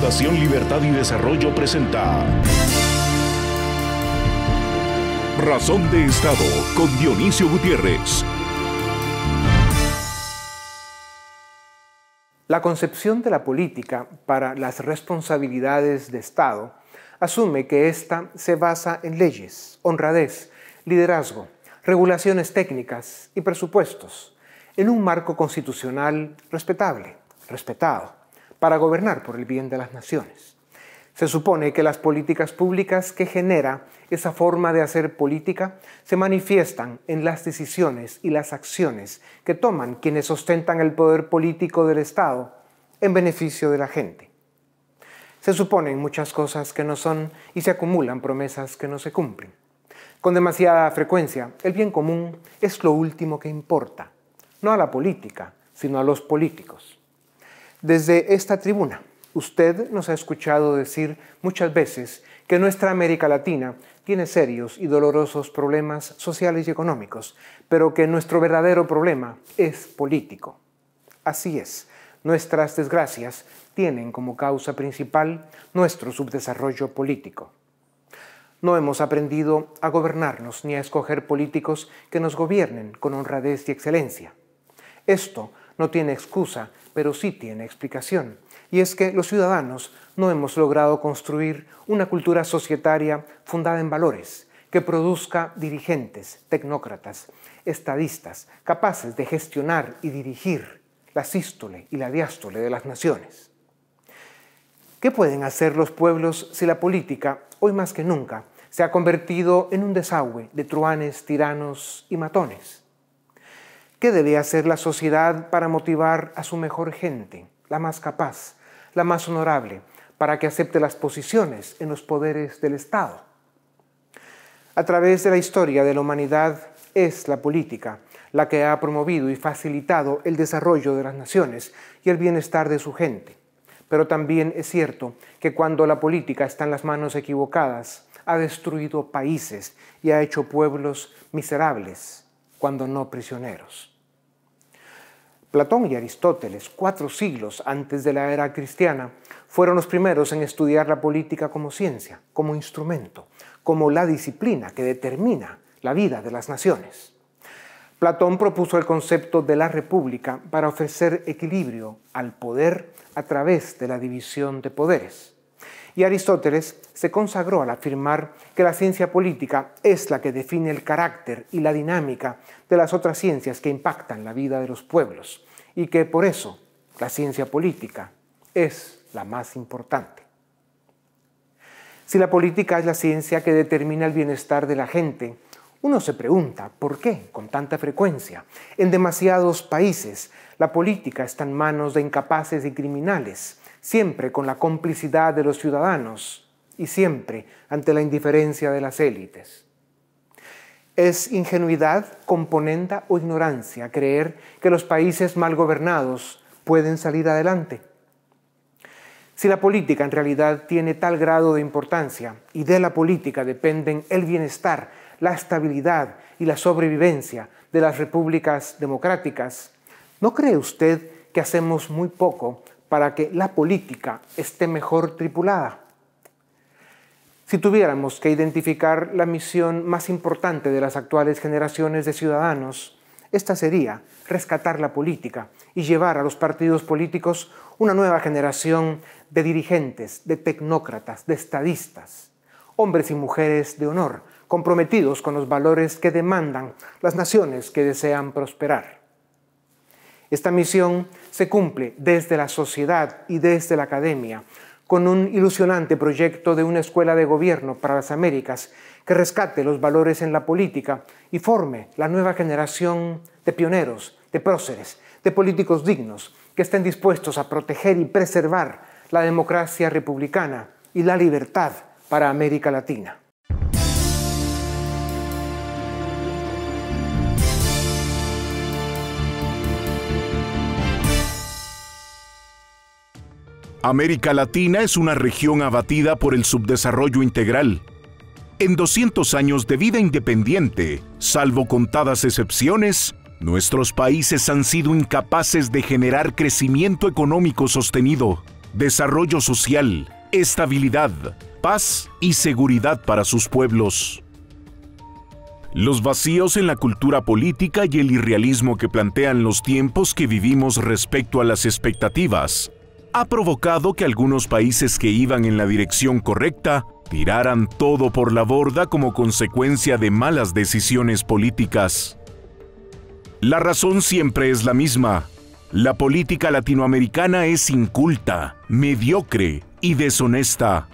Fundación Libertad y Desarrollo presenta Razón de Estado con Dionisio Gutiérrez. La concepción de la política para las responsabilidades de Estado asume que ésta se basa en leyes, honradez, liderazgo, regulaciones técnicas y presupuestos, en un marco constitucional respetable, respetado para gobernar por el bien de las naciones. Se supone que las políticas públicas que genera esa forma de hacer política se manifiestan en las decisiones y las acciones que toman quienes ostentan el poder político del Estado en beneficio de la gente. Se suponen muchas cosas que no son y se acumulan promesas que no se cumplen. Con demasiada frecuencia, el bien común es lo último que importa, no a la política, sino a los políticos. Desde esta tribuna, usted nos ha escuchado decir muchas veces que nuestra América Latina tiene serios y dolorosos problemas sociales y económicos, pero que nuestro verdadero problema es político. Así es, nuestras desgracias tienen como causa principal nuestro subdesarrollo político. No hemos aprendido a gobernarnos ni a escoger políticos que nos gobiernen con honradez y excelencia. Esto no tiene excusa, pero sí tiene explicación. Y es que los ciudadanos no hemos logrado construir una cultura societaria fundada en valores, que produzca dirigentes, tecnócratas, estadistas, capaces de gestionar y dirigir la sístole y la diástole de las naciones. ¿Qué pueden hacer los pueblos si la política, hoy más que nunca, se ha convertido en un desagüe de truanes, tiranos y matones? ¿Qué debe hacer la sociedad para motivar a su mejor gente, la más capaz, la más honorable, para que acepte las posiciones en los poderes del Estado? A través de la historia de la humanidad es la política la que ha promovido y facilitado el desarrollo de las naciones y el bienestar de su gente. Pero también es cierto que cuando la política está en las manos equivocadas, ha destruido países y ha hecho pueblos miserables, cuando no prisioneros. Platón y Aristóteles, cuatro siglos antes de la era cristiana, fueron los primeros en estudiar la política como ciencia, como instrumento, como la disciplina que determina la vida de las naciones. Platón propuso el concepto de la república para ofrecer equilibrio al poder a través de la división de poderes y Aristóteles se consagró al afirmar que la ciencia política es la que define el carácter y la dinámica de las otras ciencias que impactan la vida de los pueblos y que por eso la ciencia política es la más importante. Si la política es la ciencia que determina el bienestar de la gente, uno se pregunta por qué, con tanta frecuencia, en demasiados países la política está en manos de incapaces y criminales, siempre con la complicidad de los ciudadanos y siempre ante la indiferencia de las élites. Es ingenuidad componenda o ignorancia creer que los países mal gobernados pueden salir adelante. Si la política en realidad tiene tal grado de importancia y de la política dependen el bienestar, la estabilidad y la sobrevivencia de las repúblicas democráticas, ¿no cree usted que hacemos muy poco para que la política esté mejor tripulada. Si tuviéramos que identificar la misión más importante de las actuales generaciones de ciudadanos, esta sería rescatar la política y llevar a los partidos políticos una nueva generación de dirigentes, de tecnócratas, de estadistas, hombres y mujeres de honor, comprometidos con los valores que demandan las naciones que desean prosperar. Esta misión se cumple desde la sociedad y desde la academia, con un ilusionante proyecto de una escuela de gobierno para las Américas que rescate los valores en la política y forme la nueva generación de pioneros, de próceres, de políticos dignos que estén dispuestos a proteger y preservar la democracia republicana y la libertad para América Latina. América Latina es una región abatida por el subdesarrollo integral. En 200 años de vida independiente, salvo contadas excepciones, nuestros países han sido incapaces de generar crecimiento económico sostenido, desarrollo social, estabilidad, paz y seguridad para sus pueblos. Los vacíos en la cultura política y el irrealismo que plantean los tiempos que vivimos respecto a las expectativas ha provocado que algunos países que iban en la dirección correcta tiraran todo por la borda como consecuencia de malas decisiones políticas. La razón siempre es la misma. La política latinoamericana es inculta, mediocre y deshonesta.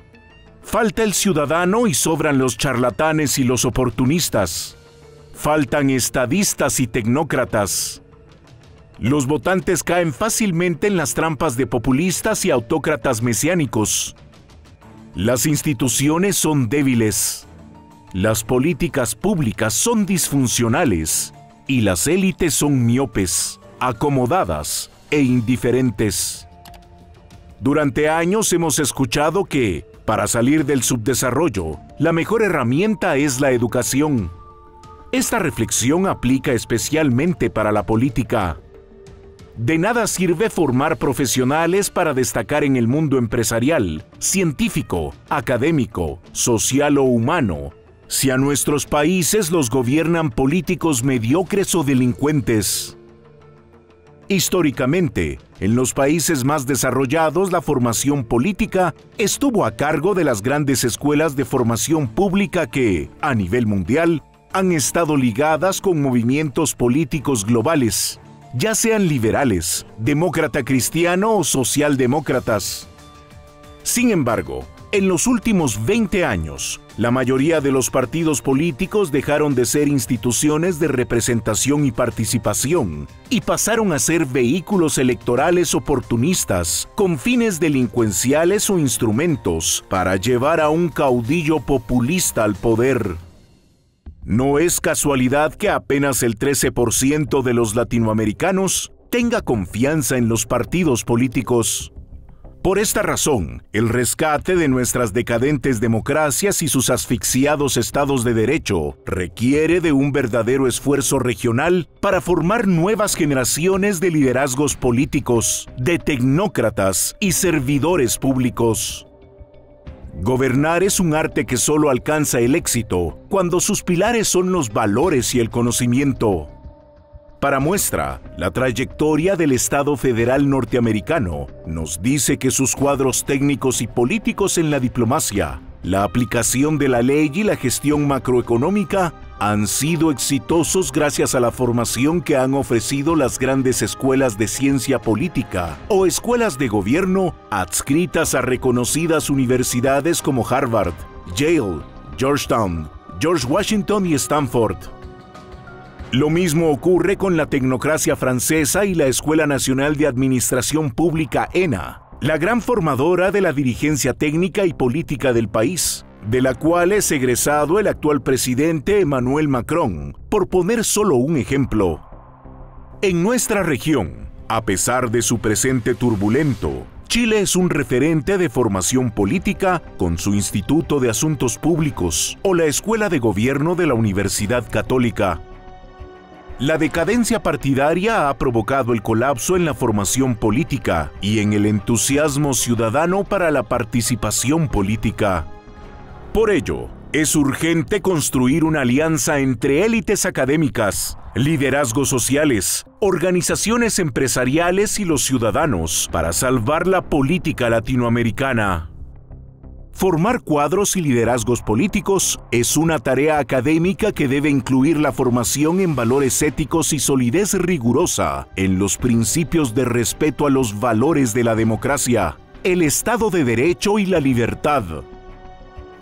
Falta el ciudadano y sobran los charlatanes y los oportunistas. Faltan estadistas y tecnócratas los votantes caen fácilmente en las trampas de populistas y autócratas mesiánicos. Las instituciones son débiles, las políticas públicas son disfuncionales y las élites son miopes, acomodadas e indiferentes. Durante años hemos escuchado que, para salir del subdesarrollo, la mejor herramienta es la educación. Esta reflexión aplica especialmente para la política. De nada sirve formar profesionales para destacar en el mundo empresarial, científico, académico, social o humano, si a nuestros países los gobiernan políticos mediocres o delincuentes. Históricamente, en los países más desarrollados la formación política estuvo a cargo de las grandes escuelas de formación pública que, a nivel mundial, han estado ligadas con movimientos políticos globales ya sean liberales, demócrata cristiano o socialdemócratas. Sin embargo, en los últimos 20 años, la mayoría de los partidos políticos dejaron de ser instituciones de representación y participación y pasaron a ser vehículos electorales oportunistas con fines delincuenciales o instrumentos para llevar a un caudillo populista al poder. No es casualidad que apenas el 13% de los latinoamericanos tenga confianza en los partidos políticos. Por esta razón, el rescate de nuestras decadentes democracias y sus asfixiados estados de derecho requiere de un verdadero esfuerzo regional para formar nuevas generaciones de liderazgos políticos, de tecnócratas y servidores públicos. Gobernar es un arte que solo alcanza el éxito cuando sus pilares son los valores y el conocimiento. Para muestra, la trayectoria del Estado federal norteamericano nos dice que sus cuadros técnicos y políticos en la diplomacia, la aplicación de la ley y la gestión macroeconómica han sido exitosos gracias a la formación que han ofrecido las grandes escuelas de ciencia política o escuelas de gobierno adscritas a reconocidas universidades como Harvard, Yale, Georgetown, George Washington y Stanford. Lo mismo ocurre con la tecnocracia francesa y la Escuela Nacional de Administración Pública ENA, la gran formadora de la dirigencia técnica y política del país de la cual es egresado el actual presidente Emmanuel Macron, por poner solo un ejemplo. En nuestra región, a pesar de su presente turbulento, Chile es un referente de formación política con su Instituto de Asuntos Públicos o la Escuela de Gobierno de la Universidad Católica. La decadencia partidaria ha provocado el colapso en la formación política y en el entusiasmo ciudadano para la participación política. Por ello, es urgente construir una alianza entre élites académicas, liderazgos sociales, organizaciones empresariales y los ciudadanos para salvar la política latinoamericana. Formar cuadros y liderazgos políticos es una tarea académica que debe incluir la formación en valores éticos y solidez rigurosa en los principios de respeto a los valores de la democracia, el Estado de Derecho y la libertad,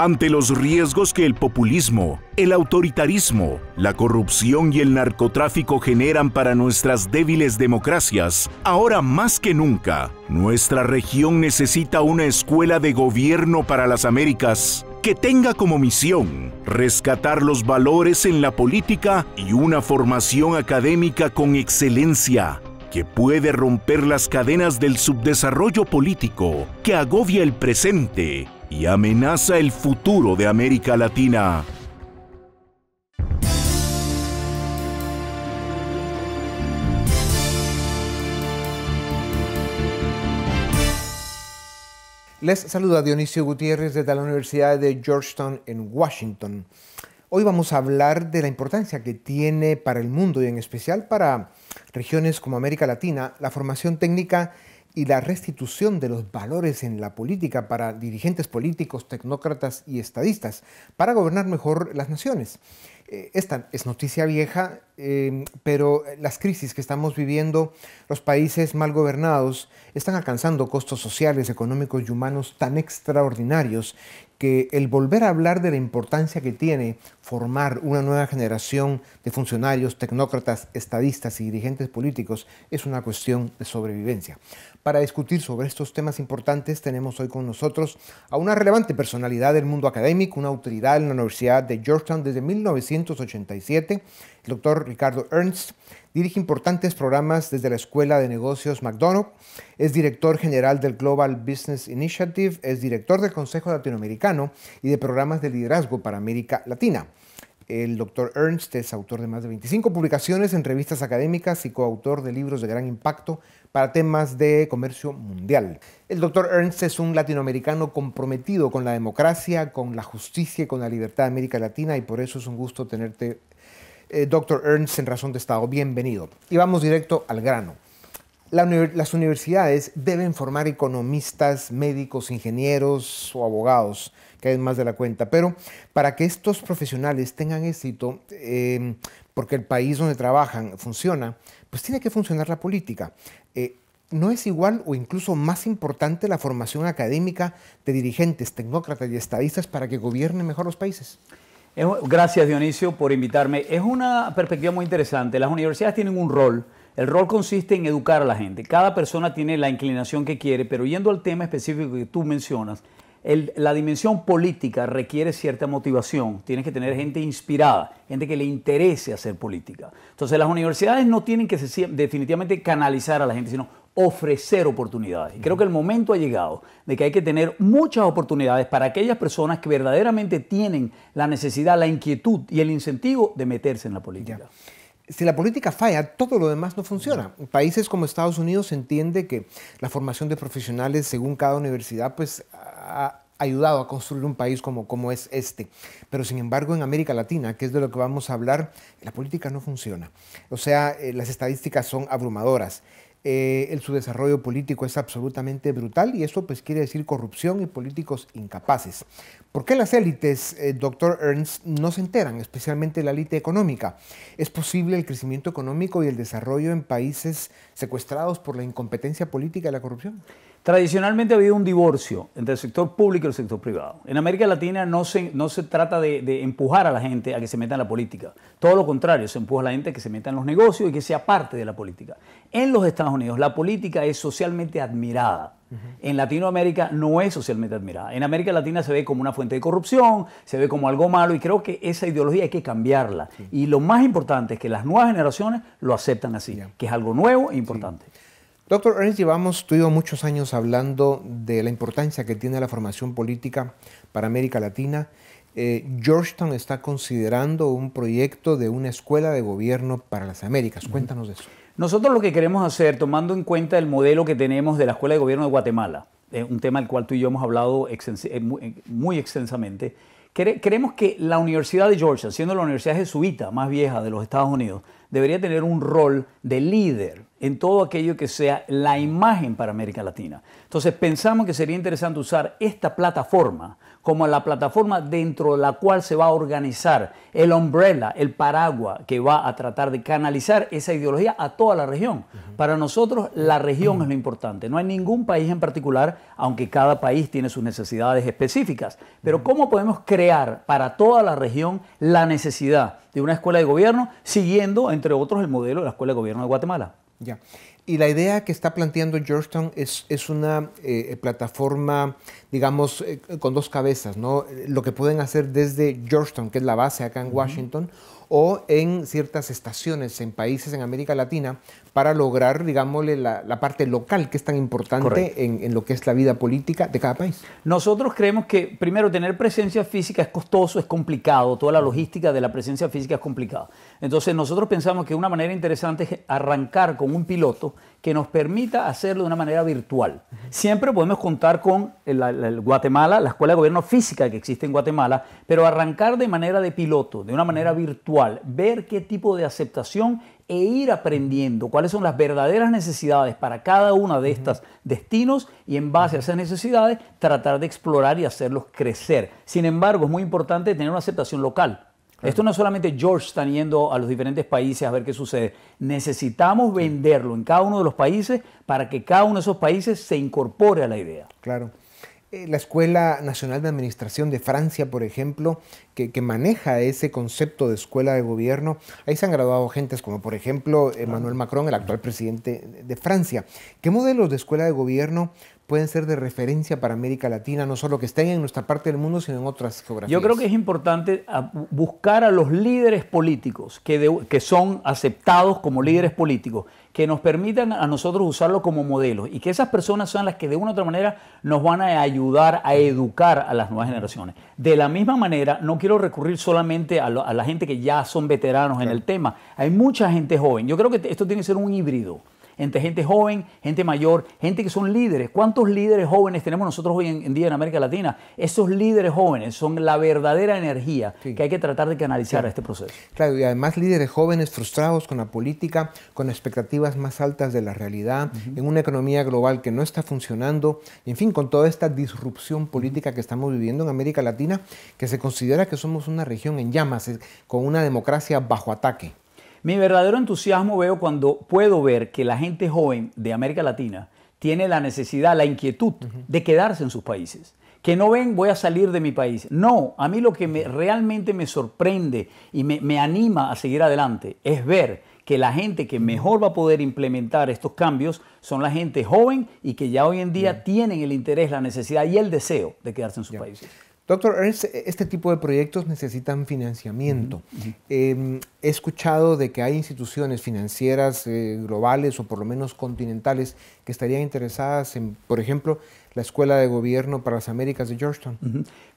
ante los riesgos que el populismo, el autoritarismo, la corrupción y el narcotráfico generan para nuestras débiles democracias, ahora más que nunca, nuestra región necesita una escuela de gobierno para las Américas que tenga como misión rescatar los valores en la política y una formación académica con excelencia que puede romper las cadenas del subdesarrollo político que agobia el presente y amenaza el futuro de América Latina. Les saluda Dionisio Gutiérrez desde la Universidad de Georgetown en Washington. Hoy vamos a hablar de la importancia que tiene para el mundo y en especial para regiones como América Latina la formación técnica y la restitución de los valores en la política para dirigentes políticos, tecnócratas y estadistas, para gobernar mejor las naciones. Eh, esta es noticia vieja, em, pero las crisis que estamos viviendo, los países mal gobernados, están alcanzando costos sociales, económicos y humanos tan extraordinarios que el volver a hablar de la importancia que tiene formar una nueva generación de funcionarios, tecnócratas, estadistas y dirigentes políticos es una cuestión de sobrevivencia. Para discutir sobre estos temas importantes tenemos hoy con nosotros a una relevante personalidad del mundo académico, una autoridad en la Universidad de Georgetown desde 1987, el doctor Ricardo Ernst. Dirige importantes programas desde la Escuela de Negocios McDonough, es director general del Global Business Initiative, es director del Consejo Latinoamericano y de programas de liderazgo para América Latina. El doctor Ernst es autor de más de 25 publicaciones en revistas académicas y coautor de libros de gran impacto para temas de comercio mundial. El doctor Ernst es un latinoamericano comprometido con la democracia, con la justicia y con la libertad de América Latina y por eso es un gusto tenerte, eh, doctor Ernst, en Razón de Estado. Bienvenido. Y vamos directo al grano. las universidades deben formar economistas, médicos, ingenieros o abogados que caen más de la cuenta. Pero para que estos profesionales tengan éxito, em, porque el país donde trabajan funciona, pues tiene que funcionar la política. Eh, no es igual o incluso más importante la formación académica de dirigentes, tecnócratas y estadistas para que gobiernen mejor los países. Gracias Dionisio por invitarme. Es una perspectiva muy interesante. Las universidades tienen un rol. El rol consiste en educar a la gente. Cada persona tiene la inclinación que quiere, pero yendo al tema específico que tú mencionas, la dimensión política requiere cierta motivación. Tienes que tener gente inspirada, gente que le interese hacer política. Entonces las universidades no tienen que definitivamente canalizar a la gente, sino ofrecer oportunidades. Y creo que el momento ha llegado de que hay que tener muchas oportunidades para aquellas personas que verdaderamente tienen la necesidad, la inquietud y el incentivo de meterse en la política si la política falla, todo lo demás no funciona. Países como Estados Unidos se entiende que la formación de profesionales según cada universidad pues ha ayudado a construir un país como, como es este. Pero sin embargo en América Latina, que es de lo que vamos a hablar, la política no funciona. O sea, eh, las estadísticas son abrumadoras. Eh, el, su desarrollo político es absolutamente brutal y eso pues quiere decir corrupción y políticos incapaces. ¿Por qué las élites, eh, doctor Ernst, no se enteran, especialmente la élite económica? ¿Es posible el crecimiento económico y el desarrollo en países secuestrados por la incompetencia política y la corrupción? Tradicionalmente ha habido un divorcio entre el sector público y el sector privado. En América Latina no se, no se trata de, empujar a la gente a que se meta en la política. Todo lo contrario, se empuja a la gente a que se meta en los negocios y que sea parte de la política. En los Estados Unidos la política es socialmente admirada. En Latinoamérica no es socialmente admirada. En América Latina se ve como una fuente de corrupción, se ve como algo malo y creo que esa ideología hay que cambiarla. Y lo más importante es que las nuevas generaciones lo aceptan así, que es algo nuevo e importante. Doctor Ernst, llevamos tú y yo muchos años hablando de la importancia que tiene la formación política para América Latina. Eh, Georgetown está considerando un proyecto de una escuela de gobierno para las Américas. Cuéntanos de eso. Nosotros lo que queremos hacer, tomando en cuenta el modelo que tenemos de la Escuela de Gobierno de Guatemala, eh, un tema del cual tú y yo hemos hablado eh, muy, extensamente, Queremos que la Universidad de Georgetown, siendo la universidad jesuita más vieja de los Estados Unidos, debería tener un rol de líder en todo aquello que sea la imagen para América Latina. Entonces pensamos que sería interesante usar esta plataforma como la plataforma dentro de la cual se va a organizar el umbrella, el paraguas que va a tratar de canalizar esa ideología a toda la región. Para nosotros la región es lo importante. No hay ningún país en particular, aunque cada país tiene sus necesidades específicas. Pero ¿cómo podemos crear para toda la región la necesidad de una escuela de gobierno siguiendo, entre otros, el modelo de la escuela de gobierno de Guatemala? Y la idea que está planteando Georgetown es, es una eh, plataforma, digamos, eh, con dos cabezas, ¿no? Lo que pueden hacer desde Georgetown, que es la base acá en Washington, o en ciertas estaciones en países en América Latina, para lograr, digámosle, la, parte local que es tan importante en, lo que es la vida política de cada país. Nosotros creemos que, primero, tener presencia física es costoso, es complicado, toda la logística de la presencia física es complicada. Entonces, nosotros pensamos que una manera interesante es arrancar con un piloto que nos permita hacerlo de una manera virtual. Siempre podemos contar con Guatemala, la Escuela de Gobierno Física que existe en Guatemala, pero arrancar de manera de piloto, de una manera virtual, ver qué tipo de aceptación e ir aprendiendo cuáles son las verdaderas necesidades para cada uno de estos destinos y en base a esas necesidades tratar de explorar y hacerlos crecer. Sin embargo, es muy importante tener una aceptación local. Esto no es solamente George está yendo a los diferentes países a ver qué sucede. Necesitamos venderlo en cada uno de los países para que cada uno de esos países se incorpore a la idea. Claro. Eh, la Escuela Nacional de Administración de Francia, por ejemplo, que, maneja ese concepto de escuela de gobierno, ahí se han graduado gentes como, por ejemplo, Emmanuel Macron, el actual presidente de Francia. ¿Qué modelos de escuela de gobierno pueden ser de referencia para América Latina, no solo que estén en nuestra parte del mundo, sino en otras geografías? Yo creo que es importante ah, buscar a los líderes políticos que son aceptados como líderes políticos que nos permitan a nosotros usarlo como modelo y que esas personas sean las que de una u otra manera nos van a ayudar a educar a las nuevas generaciones. De la misma manera, no quiero recurrir solamente a, la gente que ya son veteranos en el tema, hay mucha gente joven. Yo creo que esto tiene que ser un híbrido entre gente joven, gente mayor, gente que son líderes. ¿Cuántos líderes jóvenes tenemos nosotros hoy en día en América Latina? Esos líderes jóvenes son la verdadera energía que hay que tratar de canalizar a este proceso. Claro, y además líderes jóvenes frustrados con la política, con expectativas más altas de la realidad, en una economía global que no está funcionando, en fin, con toda esta disrupción política que estamos viviendo en América Latina, que se considera que somos una región en llamas, eh, con una democracia bajo ataque. Mi verdadero entusiasmo veo cuando puedo ver que la gente joven de América Latina tiene la necesidad, la inquietud de quedarse en sus países. Que no ven, voy a salir de mi país. No, a mí lo que me, realmente me sorprende y me, anima a seguir adelante es ver que la gente que mejor va a poder implementar estos cambios son la gente joven y que ya hoy en día tienen el interés, la necesidad y el deseo de quedarse en sus países. Doctor Ernst, e-, este tipo de proyectos necesitan financiamiento. Em, he escuchado de que hay instituciones financieras eh, globales o por lo menos continentales que estarían interesadas en, por ejemplo, la Escuela de Gobierno para las Américas de Georgetown.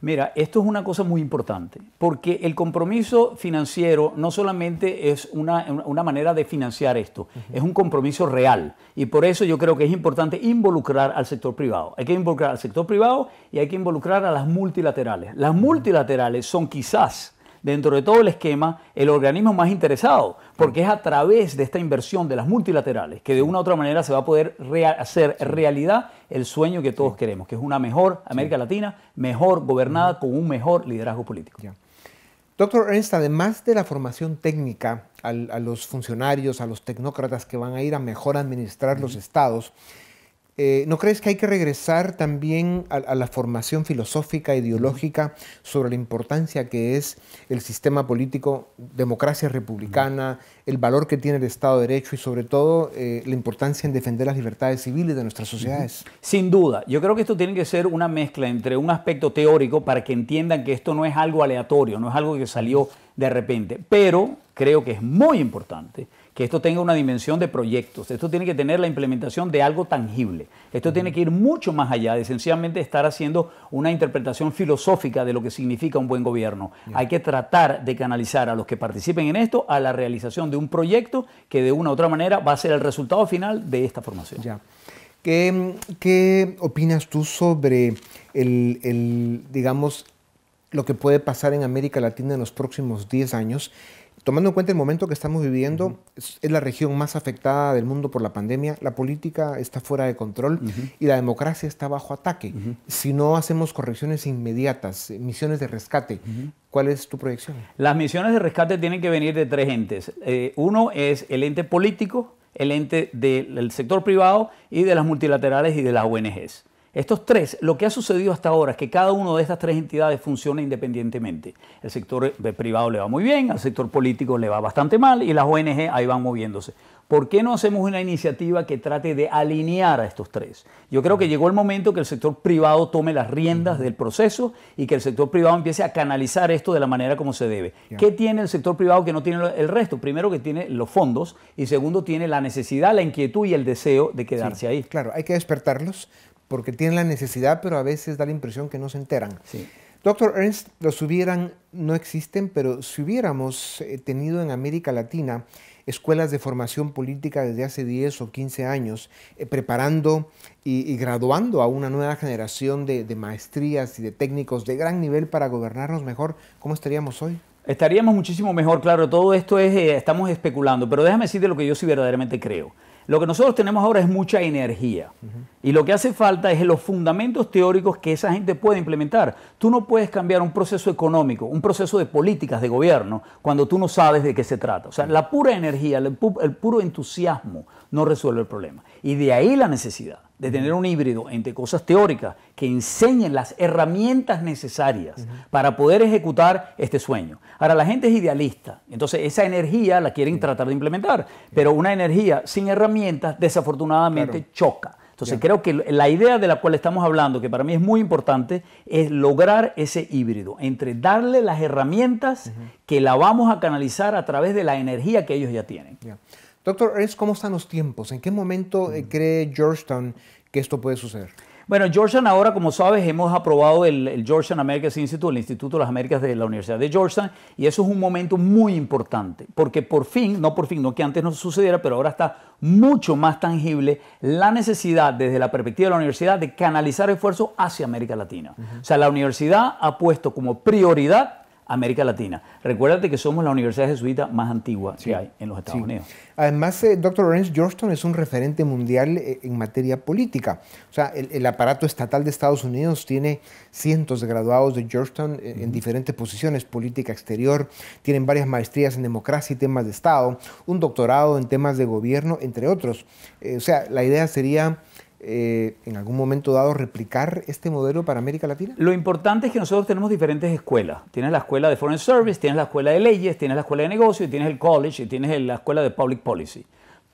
Mira, esto es una cosa muy importante, porque el compromiso financiero no solamente es una, una manera de financiar esto, es un compromiso real. Y por eso yo creo que es importante involucrar al sector privado. Hay que involucrar al sector privado y hay que involucrar a las multilaterales. Las multilaterales son quizás dentro de todo el esquema el organismo más interesado, porque es a través de esta inversión de las multilaterales que de una u otra manera se va a poder hacer realidad el sueño que todos queremos, que es una mejor América Latina, mejor gobernada con un mejor liderazgo político. Doctor Ernst, además de la formación técnica a los funcionarios, a los tecnócratas que van a ir a mejor administrar los estados, eh, ¿No crees que hay que regresar también a, la formación filosófica, ideológica, sobre la importancia que es el sistema político, democracia republicana, el valor que tiene el Estado de Derecho y sobre todo eh, la importancia en defender las libertades civiles de nuestras sociedades? Sin duda, yo creo que esto tiene que ser una mezcla entre un aspecto teórico para que entiendan que esto no es algo aleatorio, no es algo que salió de repente, pero creo que es muy importante que esto tenga una dimensión de proyectos, esto tiene que tener la implementación de algo tangible, esto tiene que ir mucho más allá de sencillamente estar haciendo una interpretación filosófica de lo que significa un buen gobierno. Hay que tratar de canalizar a los que participen en esto a la realización de un proyecto que de una u otra manera va a ser el resultado final de esta formación. Ya. ¿Qué, opinas tú sobre el, digamos, lo que puede pasar en América Latina en los próximos 10 años? tomando en cuenta el momento que estamos viviendo, es, la región más afectada del mundo por la pandemia, la política está fuera de control y la democracia está bajo ataque. Si no hacemos correcciones inmediatas, eh, misiones de rescate, ¿cuál es tu proyección? Las misiones de rescate tienen que venir de tres entes. Eh, uno es el ente político, el ente del sector privado y de las multilaterales y de las ONGs. Estos tres, lo que ha sucedido hasta ahora es que cada una de estas tres entidades funciona independientemente. El sector eh, privado le va muy bien, al sector político le va bastante mal y las ONG ahí van moviéndose. ¿Por qué no hacemos una iniciativa que trate de alinear a estos tres? Yo creo que llegó el momento que el sector privado tome las riendas del proceso y que el sector privado empiece a canalizar esto de la manera como se debe. ¿Qué tiene el sector privado que no tiene el resto? Primero que tiene los fondos y segundo tiene la necesidad, la inquietud y el deseo de quedarse ahí. Claro, hay que despertarlos porque tienen la necesidad, pero a veces da la impresión que no se enteran. Sí. Doctor Ernst, los hubieran, no existen, pero si hubiéramos eh, tenido en América Latina escuelas de formación política desde hace 10 o 15 años, eh, preparando y, graduando a una nueva generación de, maestrías y de técnicos de gran nivel para gobernarnos mejor, ¿cómo estaríamos hoy? Estaríamos muchísimo mejor, claro, todo esto es, eh, estamos especulando, pero déjame decirte lo que yo sí verdaderamente creo. Lo que nosotros tenemos ahora es mucha energía y lo que hace falta es los fundamentos teóricos que esa gente puede implementar. Tú no puedes cambiar un proceso económico, un proceso de políticas de gobierno, cuando tú no sabes de qué se trata. O sea, la pura energía, el puro entusiasmo no resuelve el problema. Y de ahí la necesidad de tener un híbrido entre cosas teóricas que enseñen las herramientas necesarias para poder ejecutar este sueño. Ahora, la gente es idealista, entonces esa energía la quieren tratar de implementar, pero una energía sin herramientas desafortunadamente choca. Entonces creo que la idea de la cual estamos hablando, que para mí es muy importante, es lograr ese híbrido entre darle las herramientas que la vamos a canalizar a través de la energía que ellos ya tienen. Doctor Ernst, ¿cómo están los tiempos? ¿En qué momento eh, mm. cree Georgetown que esto puede suceder? Bueno, Georgetown ahora, como sabes, hemos aprobado el, Georgetown Americas Institute, el Instituto de las Américas de la Universidad de Georgetown, y eso es un momento muy importante, porque por fin, no por fin, no que antes no sucediera, pero ahora está mucho más tangible la necesidad desde la perspectiva de la universidad de canalizar esfuerzos hacia América Latina. O sea, la universidad ha puesto como prioridad América Latina. Recuérdate que somos la universidad jesuita más antigua que hay en los Estados Unidos. Además, eh, doctor Lawrence Georgetown es un referente mundial eh, en materia política. O sea, el, aparato estatal de Estados Unidos tiene cientos de graduados de Georgetown eh, en diferentes posiciones, política exterior, tienen varias maestrías en democracia y temas de Estado, un doctorado en temas de gobierno, entre otros. o sea, la idea sería eh, en algún momento dado replicar este modelo para América Latina? Lo importante es que nosotros tenemos diferentes escuelas. Tienes la escuela de Foreign Service, tienes la escuela de leyes, tienes la escuela de negocios, tienes el college y tienes la escuela de Public Policy.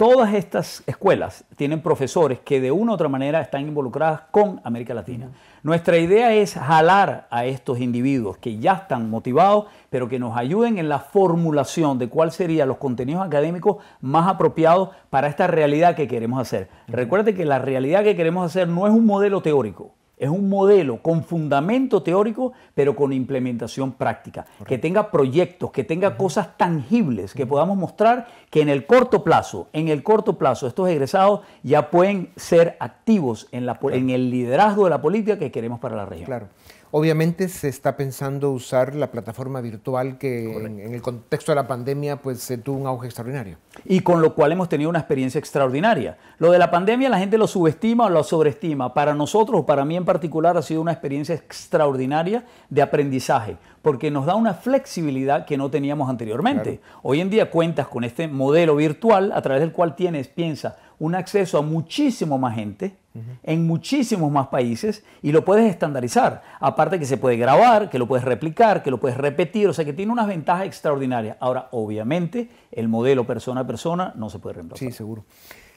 Todas estas escuelas tienen profesores que de una u otra manera están involucradas con América Latina. Nuestra idea es jalar a estos individuos que ya están motivados, pero que nos ayuden en la formulación de cuáles serían los contenidos académicos más apropiados para esta realidad que queremos hacer. Recuerda Recuerde que la realidad que queremos hacer no es un modelo teórico es un modelo con fundamento teórico, pero con implementación práctica, que tenga proyectos, que tenga cosas tangibles, que podamos mostrar que en el corto plazo, en el corto plazo, estos egresados ya pueden ser activos en, la, en el liderazgo de la política que queremos para la región. Claro. Obviamente se está pensando usar la plataforma virtual que en, el contexto de la pandemia pues se tuvo un auge extraordinario. Y con lo cual hemos tenido una experiencia extraordinaria. Lo de la pandemia la gente lo subestima o lo sobreestima. Para nosotros, para mí en particular, ha sido una experiencia extraordinaria de aprendizaje, porque nos da una flexibilidad que no teníamos anteriormente. Hoy en día cuentas con este modelo virtual a través del cual tienes, piensa, un acceso a muchísimo más gente en muchísimos más países y lo puedes estandarizar. Aparte que se puede grabar, que lo puedes replicar, que lo puedes repetir, o sea que tiene unas ventajas extraordinarias. Ahora, obviamente, el modelo persona a persona no se puede reemplazar. Sí, seguro.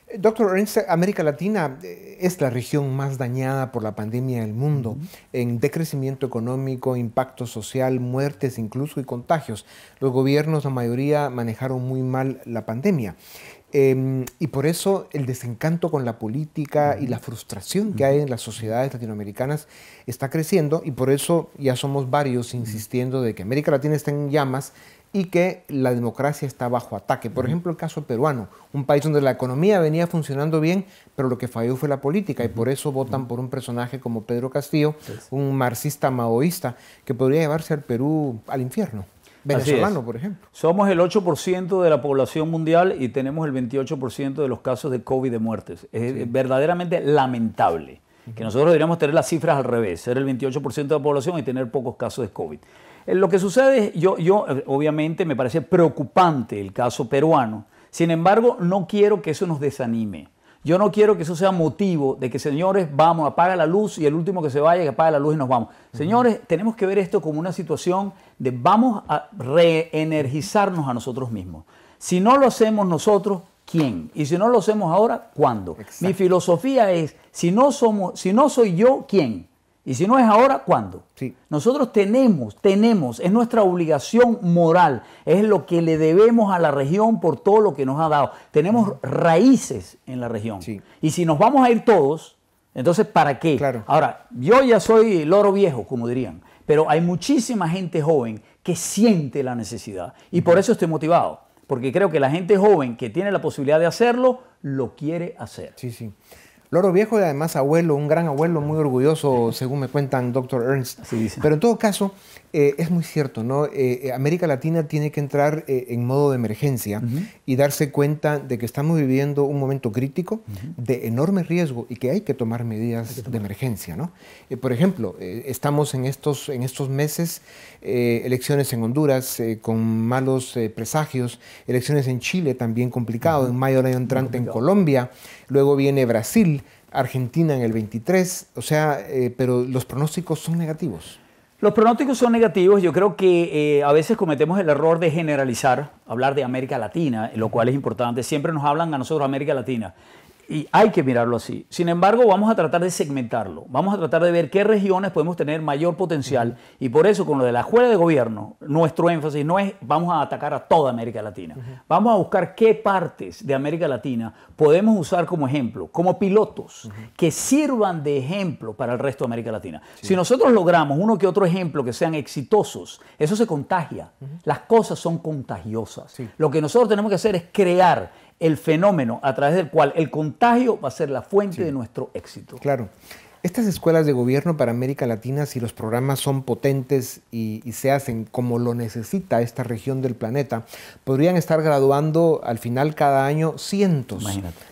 Eh, doctor Ernst, América Latina eh, es la región más dañada por la pandemia del mundo, en decrecimiento económico, impacto social, muertes incluso y contagios. Los gobiernos, la mayoría, manejaron muy mal la pandemia. Em, y por eso el desencanto con la política y la frustración que hay en las sociedades latinoamericanas está creciendo y por eso ya somos varios insistiendo de que América Latina está en llamas y que la democracia está bajo ataque. Por ejemplo, el caso peruano, un país donde la economía venía funcionando bien, pero lo que falló fue la política y por eso votan por un personaje como Pedro Castillo, un marxista maoísta, que podría llevarse al Perú al infierno venezolano, por ejemplo. Somos el 8% de la población mundial y tenemos el 28% de los casos de COVID de muertes. Es verdaderamente lamentable que nosotros deberíamos tener las cifras al revés, ser el 28% de la población y tener pocos casos de COVID. Eh, lo que sucede es, yo, yo eh, obviamente me parece preocupante el caso peruano, sin embargo no quiero que eso nos desanime. Yo no quiero que eso sea motivo de que, señores, vamos, apaga la luz y el último que se vaya, que apaga la luz y nos vamos. Señores, tenemos que ver esto como una situación de vamos a reenergizarnos a nosotros mismos. Si no lo hacemos nosotros, ¿quién? Y si no lo hacemos ahora, ¿cuándo? Mi filosofía es, si no, somos, si no soy yo, ¿quién? Y si no es ahora, ¿cuándo? Nosotros tenemos, tenemos, es nuestra obligación moral, es lo que le debemos a la región por todo lo que nos ha dado. Tenemos raíces en la región. Y si nos vamos a ir todos, entonces, ¿para qué? Ahora, yo ya soy loro viejo, como dirían, pero hay muchísima gente joven que siente la necesidad y por eso estoy motivado, porque creo que la gente joven que tiene la posibilidad de hacerlo, lo quiere hacer. Sí, sí. Loro Viejo y además abuelo, un gran abuelo muy orgulloso, según me cuentan Dr. Ernst. Pero en todo caso, eh, es muy cierto, ¿no? Eh, eh, América Latina tiene que entrar en modo de emergencia y darse cuenta de que estamos viviendo un momento crítico de enorme riesgo y que hay que tomar medidas de emergencia, ¿no? por ejemplo, estamos en estos, en estos meses elecciones en Honduras con malos presagios, elecciones en Chile también complicado, en mayo hay entrante en Colombia, luego viene Brasil, Argentina en el 23, o sea, pero los pronósticos son negativos. Los pronósticos son negativos. Yo creo que eh, a veces cometemos el error de generalizar, hablar de América Latina, lo cual es importante. Siempre nos hablan a nosotros América Latina. Y hay que mirarlo así. Sin embargo, vamos a tratar de segmentarlo. Vamos a tratar de ver qué regiones podemos tener mayor potencial. Y por eso, con lo de la escuela de gobierno, nuestro énfasis no es vamos a atacar a toda América Latina. Vamos a buscar qué partes de América Latina podemos usar como ejemplo, como pilotos, que sirvan de ejemplo para el resto de América Latina. Si nosotros logramos uno que otro ejemplo que sean exitosos, eso se contagia. Las cosas son contagiosas. Lo que nosotros tenemos que hacer es crear el fenómeno a través del cual el contagio va a ser la fuente de nuestro éxito. Claro. Estas escuelas de gobierno para América Latina, si los programas son potentes y, se hacen como lo necesita esta región del planeta, podrían estar graduando al final cada año cientos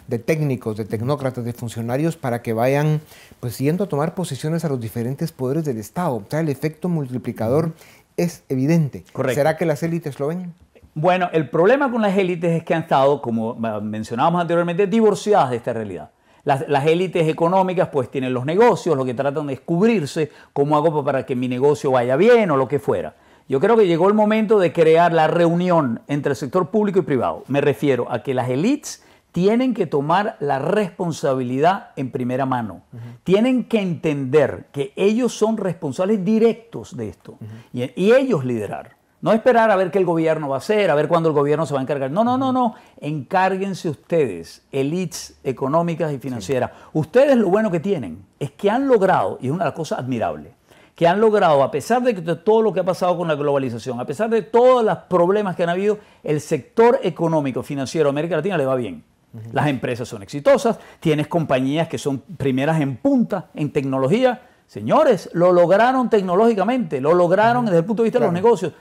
de técnicos, de tecnócratas, de funcionarios para que vayan pues yendo a tomar posiciones a los diferentes poderes del Estado. O sea, el efecto multiplicador es evidente. Correcto. ¿Será que las élites lo ven? Bueno, el problema con las élites es que han estado, como ah, mencionábamos anteriormente, divorciadas de esta realidad. Las, élites económicas pues tienen los negocios, lo que tratan de descubrirse, cómo hago para que mi negocio vaya bien o lo que fuera. Yo creo que llegó el momento de crear la reunión entre el sector público y privado. Me refiero a que las élites tienen que tomar la responsabilidad en primera mano. Tienen que entender que ellos son responsables directos de esto y ellos liderar. No esperar a ver qué el gobierno va a hacer, a ver cuándo el gobierno se va a encargar. No, no, no, no. Encárguense ustedes, elites económicas y financieras. Ustedes lo bueno que tienen es que han logrado, y es una cosa admirable, que han logrado, a pesar de todo lo que ha pasado con la globalización, a pesar de todos los problemas que han habido, el sector económico financiero de América Latina le va bien. Las empresas son exitosas, tienes compañías que son primeras en punta en tecnología. Señores, lo lograron tecnológicamente, lo lograron desde el punto de vista de los negocios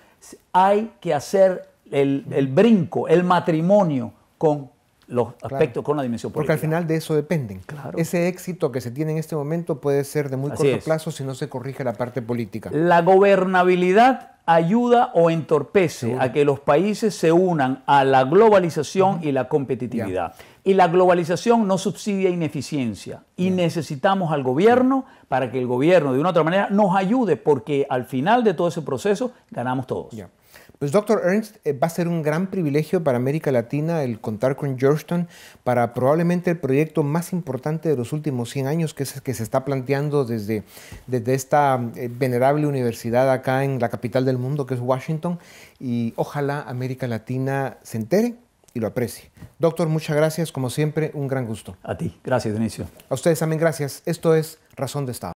hay que hacer el, brinco, el matrimonio con los aspectos con la dimensión política. Porque al final de eso dependen. Ese éxito que se tiene en este momento puede ser de muy corto plazo si no se corrige la parte política. La gobernabilidad ayuda o entorpece a que los países se unan a la globalización y la competitividad. Y la globalización no subsidia ineficiencia. Y necesitamos al gobierno para que el gobierno, de una otra manera, nos ayude, porque al final de todo ese proceso ganamos todos. Pues doctor Ernst, eh, va a ser un gran privilegio para América Latina el contar con Georgetown para probablemente el proyecto más importante de los últimos 100 años que, es, que se está planteando desde, desde esta eh, venerable universidad acá en la capital del mundo, que es Washington, y ojalá América Latina se entere y lo aprecie. Doctor, muchas gracias, como siempre, un gran gusto. A ti, gracias, Denisio A ustedes también gracias. Esto es Razón de Estado.